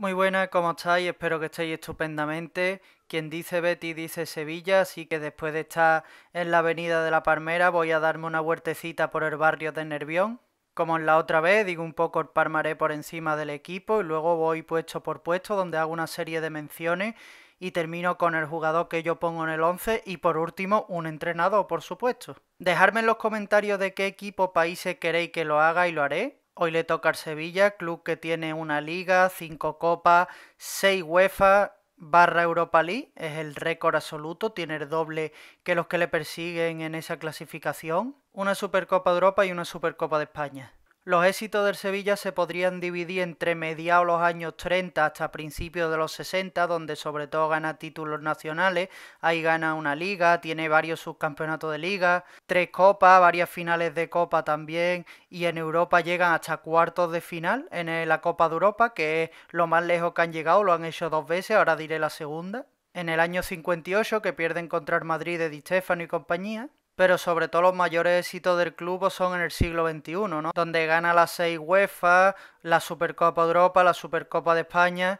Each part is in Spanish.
Muy buenas, ¿cómo estáis? Espero que estéis estupendamente. Quien dice Betty dice Sevilla, así que después de estar en la avenida de la Palmera voy a darme una vueltecita por el barrio de Nervión. Como en la otra vez, digo un poco el parmaré por encima del equipo y luego voy puesto por puesto donde hago una serie de menciones y termino con el jugador que yo pongo en el 11 y por último un entrenador, por supuesto. Dejadme en los comentarios de qué equipo países queréis que lo haga y lo haré. Hoy le toca al Sevilla, club que tiene una liga, cinco copas, seis UEFA barra Europa League. Es el récord absoluto, tiene el doble que los que le persiguen en esa clasificación. Una Supercopa de Europa y una Supercopa de España. Los éxitos del Sevilla se podrían dividir entre mediados los años 30 hasta principios de los 60, donde sobre todo gana títulos nacionales, ahí gana una liga, tiene varios subcampeonatos de liga, tres copas, varias finales de copa también, y en Europa llegan hasta cuartos de final en la Copa de Europa, que es lo más lejos que han llegado, lo han hecho dos veces, ahora diré la segunda. En el año 58, que pierden contra el Madrid de Di Stefano y compañía, pero sobre todo los mayores éxitos del club son en el siglo XXI, ¿no? donde gana las seis UEFA, la Supercopa Europa, la Supercopa de España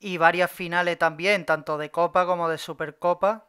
y varias finales también, tanto de Copa como de Supercopa.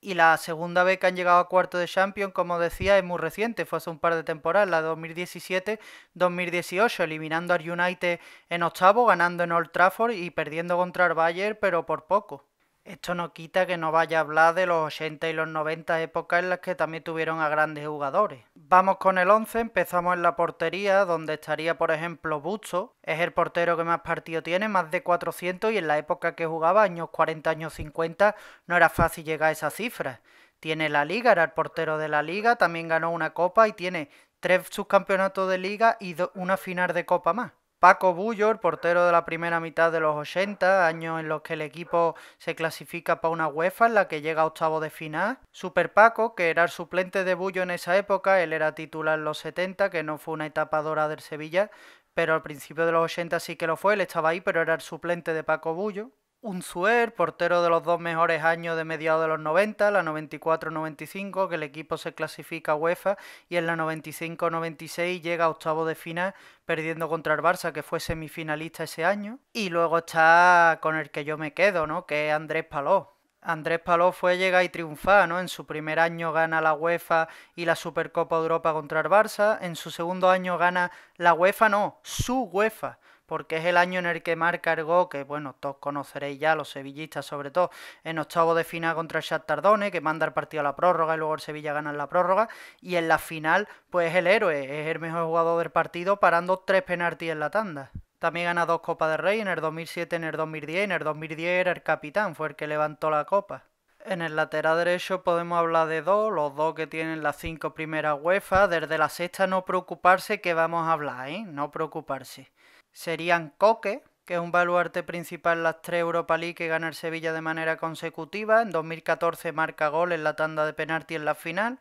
Y la segunda vez que han llegado a cuarto de Champions, como decía, es muy reciente, fue hace un par de temporadas, la 2017-2018, eliminando al United en octavo, ganando en Old Trafford y perdiendo contra el Bayern, pero por poco. Esto no quita que no vaya a hablar de los 80 y los 90 épocas en las que también tuvieron a grandes jugadores. Vamos con el 11, empezamos en la portería, donde estaría por ejemplo Busto, es el portero que más partido tiene, más de 400 y en la época que jugaba, años 40, años 50, no era fácil llegar a esas cifras. Tiene la liga, era el portero de la liga, también ganó una copa y tiene tres subcampeonatos de liga y una final de copa más. Paco el portero de la primera mitad de los 80, años en los que el equipo se clasifica para una UEFA en la que llega a octavo de final. Super Paco, que era el suplente de Bullo en esa época, él era titular en los 70, que no fue una etapa dorada del Sevilla, pero al principio de los 80 sí que lo fue, él estaba ahí, pero era el suplente de Paco Bullo. Unzuer, portero de los dos mejores años de mediados de los 90, la 94-95, que el equipo se clasifica a UEFA, y en la 95-96 llega a octavo de final, perdiendo contra el Barça, que fue semifinalista ese año. Y luego está con el que yo me quedo, ¿no? Que es Andrés Paló. Andrés Paló fue llega y triunfa, ¿no? En su primer año gana la UEFA y la Supercopa Europa contra el Barça. En su segundo año gana la UEFA, no, su UEFA porque es el año en el que Mar cargó, que bueno, todos conoceréis ya, los sevillistas sobre todo, en octavo de final contra el Tardone, que manda el partido a la prórroga y luego el Sevilla gana en la prórroga, y en la final, pues es el héroe, es el mejor jugador del partido parando tres penaltis en la tanda. También gana dos Copas de Rey en el 2007, en el 2010, en el 2010 era el capitán, fue el que levantó la copa. En el lateral derecho podemos hablar de dos, los dos que tienen las cinco primeras UEFA. Desde la sexta no preocuparse que vamos a hablar, ¿eh? No preocuparse serían Coque, que es un baluarte principal en las tres Europa League que gana el Sevilla de manera consecutiva. En 2014 marca gol en la tanda de penalti en la final.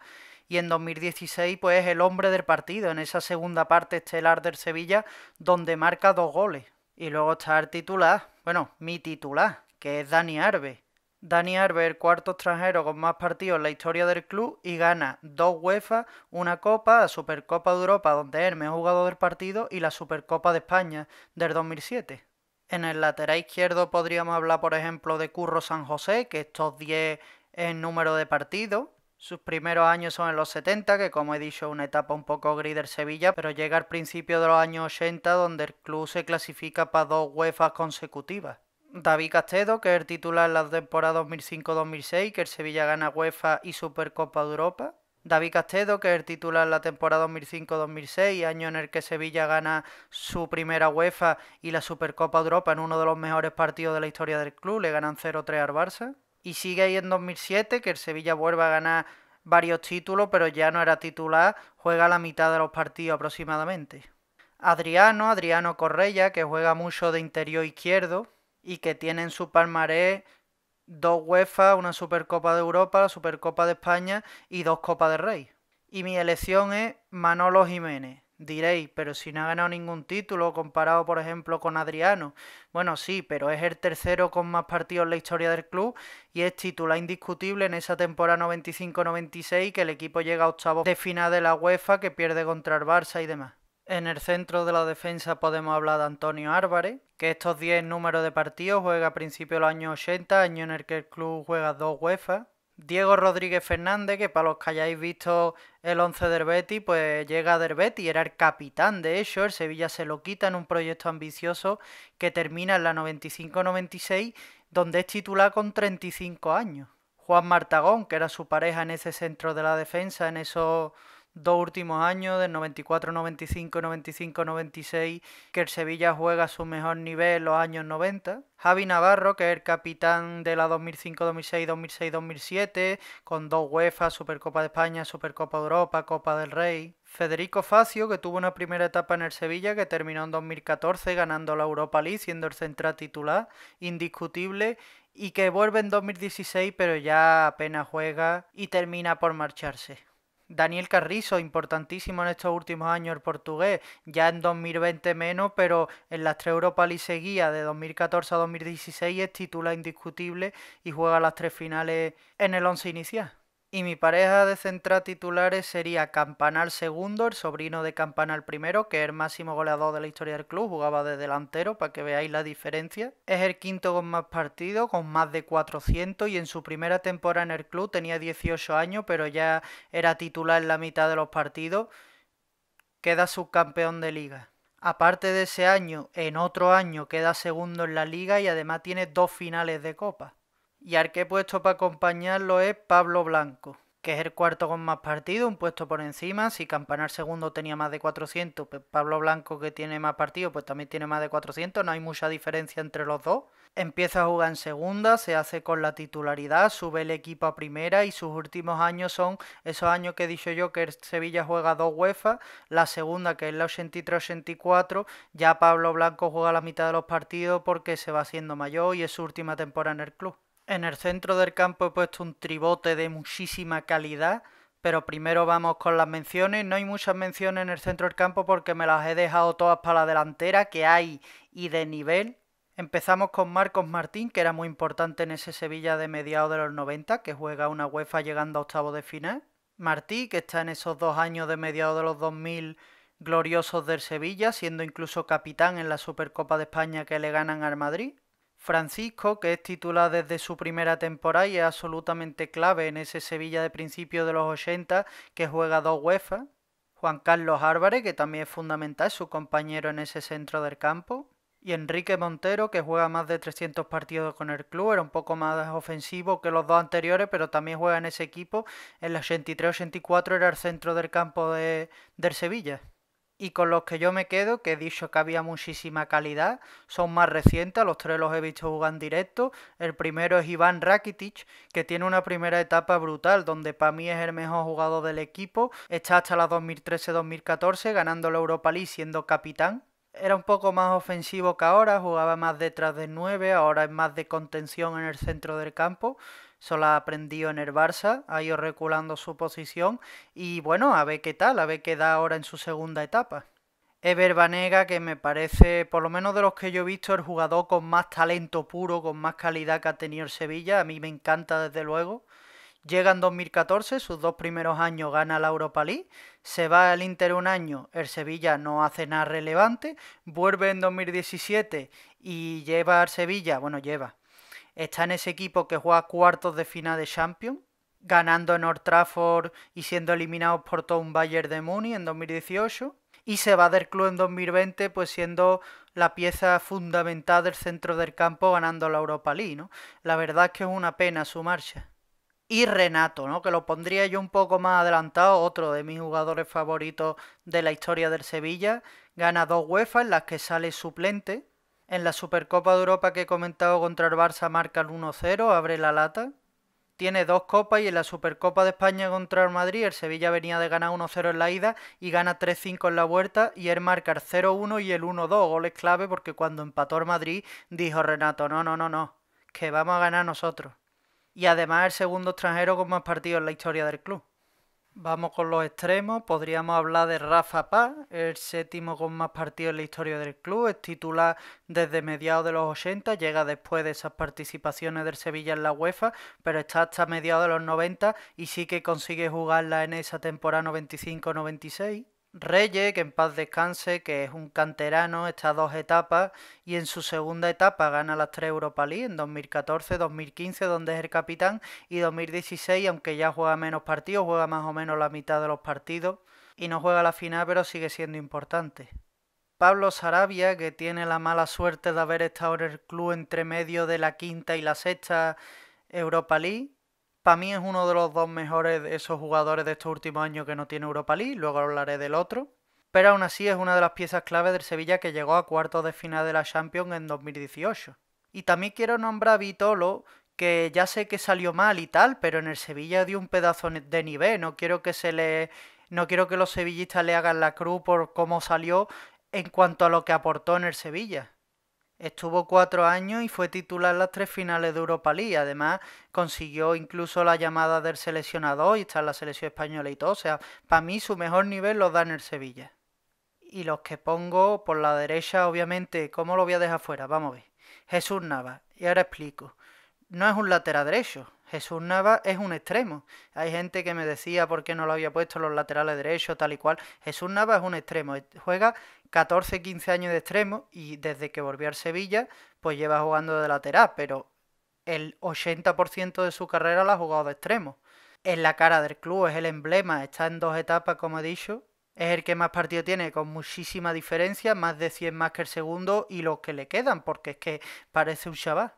Y en 2016 pues es el hombre del partido, en esa segunda parte estelar del Sevilla, donde marca dos goles. Y luego está el titular, bueno, mi titular, que es Dani Arbe Dani el cuarto extranjero con más partidos en la historia del club y gana dos UEFA, una Copa, la Supercopa de Europa, donde es el mejor jugador del partido, y la Supercopa de España del 2007. En el lateral izquierdo podríamos hablar, por ejemplo, de Curro San José, que estos 10 es número de partidos. Sus primeros años son en los 70, que como he dicho es una etapa un poco gris del Sevilla, pero llega al principio de los años 80 donde el club se clasifica para dos UEFA consecutivas. David Castedo, que es el titular en la temporada 2005-2006, que el Sevilla gana UEFA y Supercopa de Europa. David Castedo, que es el titular en la temporada 2005-2006, año en el que Sevilla gana su primera UEFA y la Supercopa de Europa en uno de los mejores partidos de la historia del club, le ganan 0-3 al Barça. Y sigue ahí en 2007, que el Sevilla vuelve a ganar varios títulos, pero ya no era titular, juega la mitad de los partidos aproximadamente. Adriano, Adriano Correia, que juega mucho de interior izquierdo, y que tiene en su palmarés dos UEFA, una Supercopa de Europa, la Supercopa de España y dos Copas de Rey. Y mi elección es Manolo Jiménez. Diréis, pero si no ha ganado ningún título comparado, por ejemplo, con Adriano. Bueno, sí, pero es el tercero con más partidos en la historia del club y es titular indiscutible en esa temporada 95-96 que el equipo llega a octavos de final de la UEFA, que pierde contra el Barça y demás. En el centro de la defensa podemos hablar de Antonio Álvarez, que estos 10 números de partidos juega a principios de los años 80, año en el que el club juega dos UEFA. Diego Rodríguez Fernández, que para los que hayáis visto el 11 de pues llega a del y era el capitán de ellos. el Sevilla se lo quita en un proyecto ambicioso que termina en la 95-96, donde es titular con 35 años. Juan Martagón, que era su pareja en ese centro de la defensa, en esos dos últimos años, del 94, 95, 95, 96, que el Sevilla juega a su mejor nivel en los años 90. Javi Navarro, que es el capitán de la 2005, 2006, 2006, 2007, con dos UEFA, Supercopa de España, Supercopa de Europa, Copa del Rey. Federico Facio, que tuvo una primera etapa en el Sevilla que terminó en 2014 ganando la Europa League, siendo el central titular, indiscutible, y que vuelve en 2016 pero ya apenas juega y termina por marcharse. Daniel Carrizo, importantísimo en estos últimos años el portugués, ya en 2020 menos, pero en las tres Europa League seguía de 2014 a 2016 es titular indiscutible y juega las tres finales en el once inicial. Y mi pareja de central titulares sería Campanal segundo, el sobrino de Campanal primero, que es el máximo goleador de la historia del club, jugaba de delantero para que veáis la diferencia. Es el quinto con más partidos, con más de 400 y en su primera temporada en el club tenía 18 años, pero ya era titular en la mitad de los partidos. Queda subcampeón de liga. Aparte de ese año, en otro año queda segundo en la liga y además tiene dos finales de copa. Y al que he puesto para acompañarlo es Pablo Blanco, que es el cuarto con más partido, un puesto por encima. Si Campanar segundo tenía más de 400, pues Pablo Blanco que tiene más partido, pues también tiene más de 400. No hay mucha diferencia entre los dos. Empieza a jugar en segunda, se hace con la titularidad, sube el equipo a primera y sus últimos años son esos años que he dicho yo que Sevilla juega dos UEFA, la segunda que es la 83-84, ya Pablo Blanco juega la mitad de los partidos porque se va haciendo mayor y es su última temporada en el club. En el centro del campo he puesto un tribote de muchísima calidad, pero primero vamos con las menciones. No hay muchas menciones en el centro del campo porque me las he dejado todas para la delantera, que hay y de nivel. Empezamos con Marcos Martín, que era muy importante en ese Sevilla de mediados de los 90, que juega una UEFA llegando a octavos de final. Martí, que está en esos dos años de mediados de los 2000 gloriosos del Sevilla, siendo incluso capitán en la Supercopa de España que le ganan al Madrid. Francisco, que es titular desde su primera temporada y es absolutamente clave en ese Sevilla de principios de los 80 que juega dos UEFA. Juan Carlos Álvarez, que también es fundamental, su compañero en ese centro del campo. Y Enrique Montero, que juega más de 300 partidos con el club, era un poco más ofensivo que los dos anteriores, pero también juega en ese equipo. En el 83-84 era el centro del campo de, del Sevilla y con los que yo me quedo, que he dicho que había muchísima calidad, son más recientes, los tres los he visto jugar en directo. El primero es Iván Rakitic, que tiene una primera etapa brutal, donde para mí es el mejor jugador del equipo. Está hasta la 2013-2014 ganando la Europa League siendo capitán, era un poco más ofensivo que ahora, jugaba más detrás de 9, ahora es más de contención en el centro del campo Solo la aprendió en el Barça, ha ido reculando su posición y bueno, a ver qué tal, a ver qué da ahora en su segunda etapa. Ever Banega, que me parece, por lo menos de los que yo he visto, el jugador con más talento puro, con más calidad que ha tenido el Sevilla, a mí me encanta desde luego. Llega en 2014, sus dos primeros años gana la Europa League, se va al Inter un año, el Sevilla no hace nada relevante, vuelve en 2017 y lleva al Sevilla, bueno, lleva, está en ese equipo que juega cuartos de final de Champions, ganando en North Trafford y siendo eliminados por Tom un Bayern de Muni en 2018. Y se va del club en 2020, pues siendo la pieza fundamental del centro del campo, ganando la Europa League, La verdad es que es una pena su marcha. Y Renato, ¿no? Que lo pondría yo un poco más adelantado, otro de mis jugadores favoritos de la historia del Sevilla. Gana dos UEFA en las que sale suplente en la Supercopa de Europa que he comentado contra el Barça marca el 1-0, abre la lata. Tiene dos copas y en la Supercopa de España contra el Madrid el Sevilla venía de ganar 1-0 en la ida y gana 3-5 en la vuelta y él marca el 0-1 y el 1-2, goles clave porque cuando empató el Madrid dijo Renato, no, no, no, no, que vamos a ganar nosotros. Y además el segundo extranjero con más partidos en la historia del club. Vamos con los extremos. Podríamos hablar de Rafa Paz, el séptimo con más partidos en la historia del club. Es titular desde mediados de los 80, llega después de esas participaciones del Sevilla en la UEFA, pero está hasta mediados de los 90 y sí que consigue jugarla en esa temporada 95-96. Reyes, que en paz descanse, que es un canterano, está dos etapas y en su segunda etapa gana las tres Europa League en 2014, 2015, donde es el capitán, y 2016, aunque ya juega menos partidos, juega más o menos la mitad de los partidos y no juega la final, pero sigue siendo importante. Pablo Sarabia, que tiene la mala suerte de haber estado en el club entre medio de la quinta y la sexta Europa League, para mí es uno de los dos mejores esos jugadores de estos últimos años que no tiene Europa League, luego hablaré del otro. Pero aún así es una de las piezas clave del Sevilla que llegó a cuartos de final de la Champions en 2018. Y también quiero nombrar a Vitolo, que ya sé que salió mal y tal, pero en el Sevilla dio un pedazo de nivel. No quiero que se le. No quiero que los sevillistas le hagan la cruz por cómo salió en cuanto a lo que aportó en el Sevilla. Estuvo cuatro años y fue titular en las tres finales de Europa League. Además, consiguió incluso la llamada del seleccionador y está en la selección española y todo. O sea, para mí su mejor nivel lo da en el Sevilla. Y los que pongo por la derecha, obviamente, ¿cómo lo voy a dejar fuera? Vamos a ver. Jesús Nava. Y ahora explico. No es un lateral derecho, Jesús Nava es un extremo. Hay gente que me decía por qué no lo había puesto en los laterales derechos, tal y cual. Jesús Nava es un extremo. Juega 14, 15 años de extremo y desde que volvió al Sevilla, pues lleva jugando de lateral, pero el 80% de su carrera la ha jugado de extremo. Es la cara del club, es el emblema, está en dos etapas, como he dicho. Es el que más partido tiene, con muchísima diferencia, más de 100 más que el segundo y los que le quedan, porque es que parece un chaval.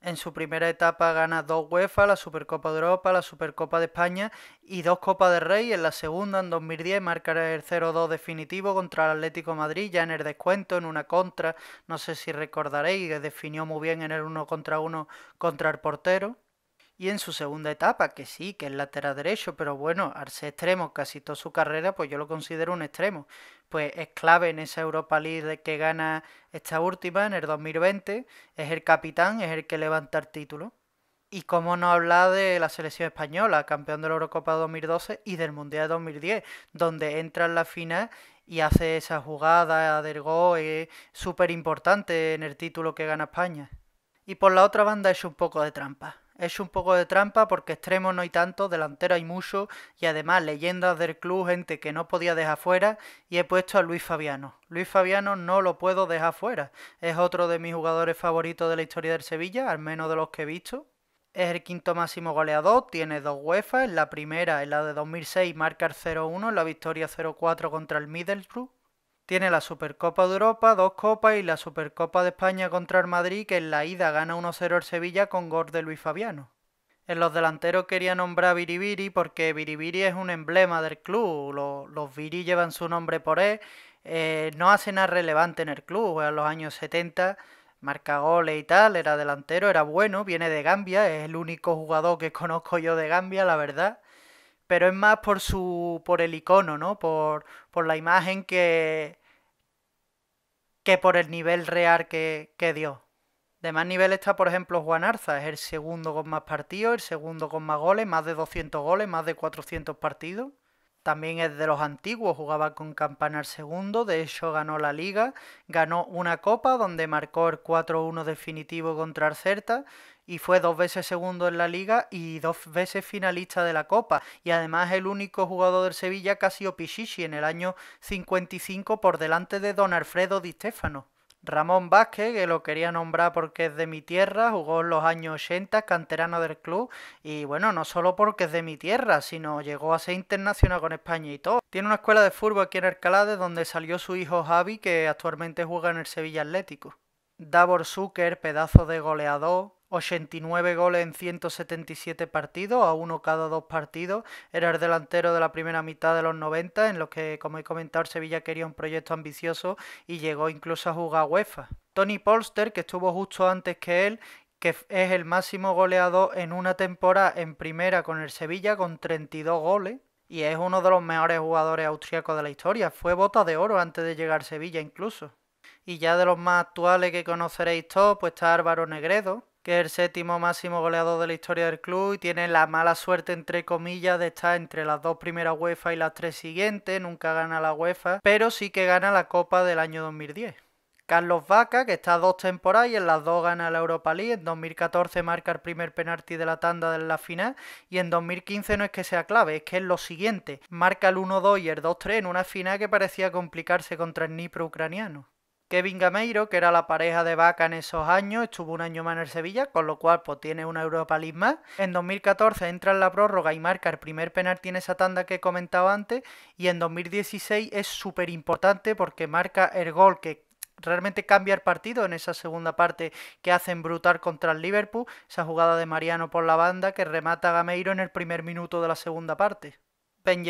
En su primera etapa gana dos UEFA, la Supercopa de Europa, la Supercopa de España y dos Copas de Rey. En la segunda, en 2010, marcará el 0-2 definitivo contra el Atlético Madrid, ya en el descuento, en una contra, no sé si recordaréis, que definió muy bien en el 1 contra 1 contra el portero. Y en su segunda etapa, que sí, que es lateral derecho, pero bueno, al ser extremo casi toda su carrera, pues yo lo considero un extremo. Pues es clave en esa Europa League que gana esta última en el 2020, es el capitán, es el que levanta el título. Y cómo no habla de la selección española, campeón de la Eurocopa 2012 y del Mundial de 2010, donde entra en la final y hace esa jugada del gol, súper importante en el título que gana España. Y por la otra banda es un poco de trampa es un poco de trampa porque extremo no hay tanto, delantero hay mucho y además leyendas del club, gente que no podía dejar fuera y he puesto a Luis Fabiano. Luis Fabiano no lo puedo dejar fuera, es otro de mis jugadores favoritos de la historia del Sevilla, al menos de los que he visto. Es el quinto máximo goleador, tiene dos UEFA, en la primera, en la de 2006, marca el 0-1, en la victoria 0-4 contra el Middlesbrough. Tiene la Supercopa de Europa, dos copas y la Supercopa de España contra el Madrid, que en la ida gana 1-0 el Sevilla con gol de Luis Fabiano. En los delanteros quería nombrar a Biribiri porque Biribiri es un emblema del club. Los, los llevan su nombre por él. Eh, no hace nada relevante en el club. en los años 70, marca goles y tal. Era delantero, era bueno, viene de Gambia. Es el único jugador que conozco yo de Gambia, la verdad pero es más por su por el icono, ¿no? Por, por la imagen que que por el nivel real que, que dio. De más nivel está, por ejemplo, Juan Arza, es el segundo con más partidos, el segundo con más goles, más de 200 goles, más de 400 partidos. También es de los antiguos, jugaba con Campanar segundo, de hecho ganó la liga, ganó una copa donde marcó el 4-1 definitivo contra Arcerta y fue dos veces segundo en la liga y dos veces finalista de la copa y además el único jugador del Sevilla que ha Pichichi en el año 55 por delante de Don Alfredo Di Stefano. Ramón Vázquez, que lo quería nombrar porque es de mi tierra, jugó en los años 80, canterano del club, y bueno, no solo porque es de mi tierra, sino llegó a ser internacional con España y todo. Tiene una escuela de fútbol aquí en Alcalá, de donde salió su hijo Javi, que actualmente juega en el Sevilla Atlético. Davor Zucker, pedazo de goleador, 89 goles en 177 partidos, a uno cada dos partidos. Era el delantero de la primera mitad de los 90, en los que, como he comentado, Sevilla quería un proyecto ambicioso y llegó incluso a jugar UEFA. Tony Polster, que estuvo justo antes que él que es el máximo goleador en una temporada en primera con el Sevilla con 32 goles y es uno de los mejores jugadores austriacos de la historia. Fue bota de oro antes de llegar a Sevilla incluso. Y ya de los más actuales que conoceréis todos, pues está Álvaro Negredo, es el séptimo máximo goleador de la historia del club y tiene la mala suerte, entre comillas, de estar entre las dos primeras UEFA y las tres siguientes, nunca gana la UEFA, pero sí que gana la Copa del año 2010. Carlos Vaca, que está dos temporadas y en las dos gana la Europa League. En 2014 marca el primer penalti de la tanda de la final. Y en 2015 no es que sea clave, es que es lo siguiente. Marca el 1-2 y el 2-3 en una final que parecía complicarse contra el Nipro ucraniano. Kevin Gameiro, que era la pareja de Vaca en esos años, estuvo un año más en el Sevilla, con lo cual pues, tiene una Europa League más. En 2014 entra en la prórroga y marca el primer penalti en esa tanda que he comentado antes. Y en 2016 es súper importante porque marca el gol que realmente cambia el partido en esa segunda parte que hacen brutal contra el Liverpool. Esa jugada de Mariano por la banda que remata a Gameiro en el primer minuto de la segunda parte. Ben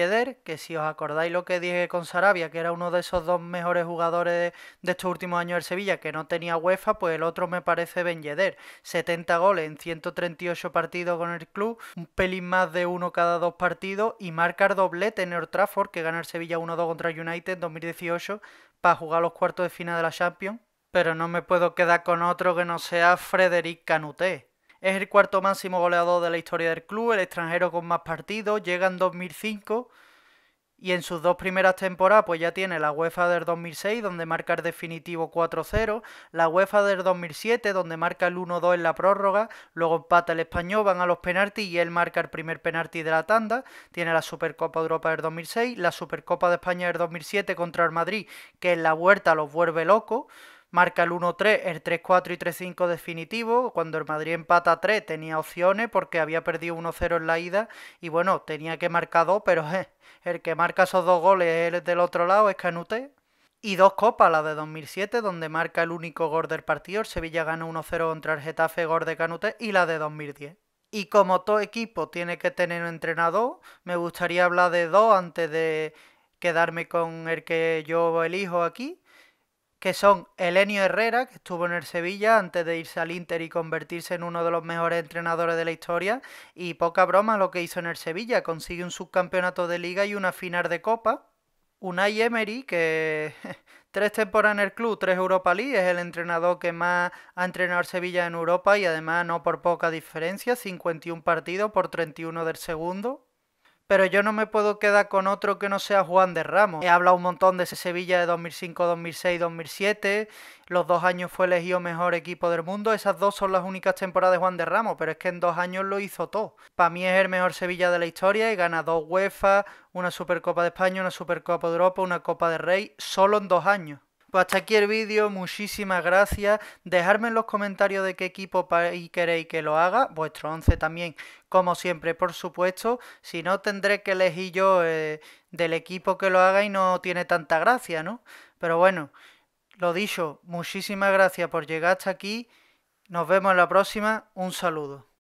que si os acordáis lo que dije con Sarabia, que era uno de esos dos mejores jugadores de estos últimos años del Sevilla, que no tenía UEFA, pues el otro me parece Ben Yedder. 70 goles en 138 partidos con el club, un pelín más de uno cada dos partidos y marca el doblete en el Trafford, que gana el Sevilla 1-2 contra United en 2018 para jugar los cuartos de final de la Champions. Pero no me puedo quedar con otro que no sea Frederic Canuté es el cuarto máximo goleador de la historia del club, el extranjero con más partidos, llega en 2005 y en sus dos primeras temporadas pues ya tiene la UEFA del 2006 donde marca el definitivo 4-0, la UEFA del 2007 donde marca el 1-2 en la prórroga, luego empata el español, van a los penaltis y él marca el primer penalti de la tanda, tiene la Supercopa de Europa del 2006, la Supercopa de España del 2007 contra el Madrid que en la vuelta los vuelve locos, marca el 1-3, el 3-4 y 3-5 definitivo. Cuando el Madrid empata 3 tenía opciones porque había perdido 1-0 en la ida y bueno, tenía que marcar 2, pero eh, el que marca esos dos goles es el del otro lado, es Canute. Y dos copas, la de 2007, donde marca el único gol del partido, el Sevilla gana 1-0 contra el Getafe, gol de Canute, y la de 2010. Y como todo equipo tiene que tener un entrenador, me gustaría hablar de dos antes de quedarme con el que yo elijo aquí que son Elenio Herrera, que estuvo en el Sevilla antes de irse al Inter y convertirse en uno de los mejores entrenadores de la historia, y poca broma lo que hizo en el Sevilla, consigue un subcampeonato de liga y una final de copa. Unai Emery, que tres temporadas en el club, tres Europa League, es el entrenador que más ha entrenado Sevilla en Europa y además no por poca diferencia, 51 partidos por 31 del segundo pero yo no me puedo quedar con otro que no sea Juan de Ramos. He hablado un montón de ese Sevilla de 2005, 2006, 2007. Los dos años fue elegido mejor equipo del mundo. Esas dos son las únicas temporadas de Juan de Ramos, pero es que en dos años lo hizo todo. Para mí es el mejor Sevilla de la historia y gana dos UEFA, una Supercopa de España, una Supercopa de Europa, una Copa de Rey, solo en dos años. Pues hasta aquí el vídeo, muchísimas gracias. Dejadme en los comentarios de qué equipo queréis que lo haga, vuestro 11 también, como siempre, por supuesto. Si no, tendré que elegir yo eh, del equipo que lo haga y no tiene tanta gracia, ¿no? Pero bueno, lo dicho, muchísimas gracias por llegar hasta aquí. Nos vemos en la próxima. Un saludo.